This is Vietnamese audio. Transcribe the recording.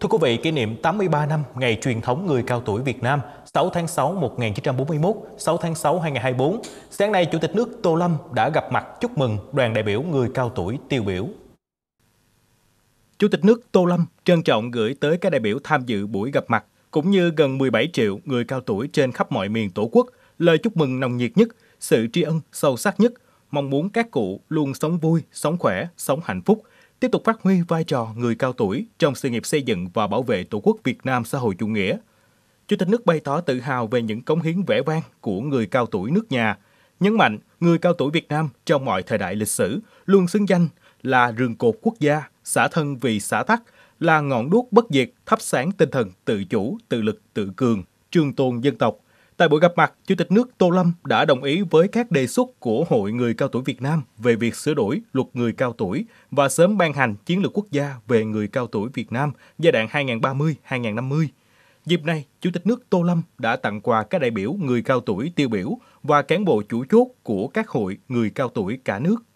Thưa quý vị, kỷ niệm 83 năm Ngày truyền thống người cao tuổi Việt Nam 6 tháng 6 1941, 6 tháng 6 2024, sáng nay Chủ tịch nước Tô Lâm đã gặp mặt chúc mừng đoàn đại biểu người cao tuổi tiêu biểu. Chủ tịch nước Tô Lâm trân trọng gửi tới các đại biểu tham dự buổi gặp mặt, cũng như gần 17 triệu người cao tuổi trên khắp mọi miền Tổ quốc, lời chúc mừng nồng nhiệt nhất, sự tri ân sâu sắc nhất, mong muốn các cụ luôn sống vui, sống khỏe, sống hạnh phúc – tiếp tục phát huy vai trò người cao tuổi trong sự nghiệp xây dựng và bảo vệ Tổ quốc Việt Nam xã hội chủ nghĩa. Chủ tịch nước bày tỏ tự hào về những cống hiến vẻ vang của người cao tuổi nước nhà, nhấn mạnh người cao tuổi Việt Nam trong mọi thời đại lịch sử luôn xứng danh là rường cột quốc gia, xã thân vì xã tắc, là ngọn đuốc bất diệt thắp sáng tinh thần tự chủ, tự lực, tự cường, trường tồn dân tộc, Tại buổi gặp mặt, Chủ tịch nước Tô Lâm đã đồng ý với các đề xuất của Hội Người Cao Tuổi Việt Nam về việc sửa đổi luật người cao tuổi và sớm ban hành chiến lược quốc gia về người cao tuổi Việt Nam giai đoạn 2030-2050. Dịp này, Chủ tịch nước Tô Lâm đã tặng quà các đại biểu người cao tuổi tiêu biểu và cán bộ chủ chốt của các hội người cao tuổi cả nước